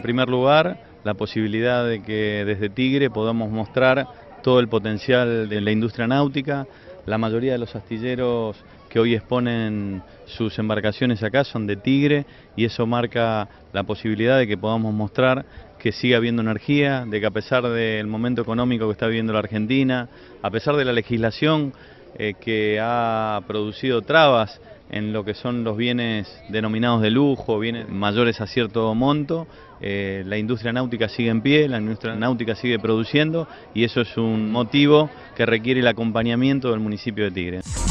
En primer lugar, la posibilidad de que desde Tigre podamos mostrar todo el potencial de la industria náutica. La mayoría de los astilleros que hoy exponen sus embarcaciones acá son de Tigre y eso marca la posibilidad de que podamos mostrar que sigue habiendo energía, de que a pesar del momento económico que está viviendo la Argentina, a pesar de la legislación eh, que ha producido trabas en lo que son los bienes denominados de lujo, bienes mayores a cierto monto. Eh, la industria náutica sigue en pie, la industria náutica sigue produciendo y eso es un motivo que requiere el acompañamiento del municipio de Tigre.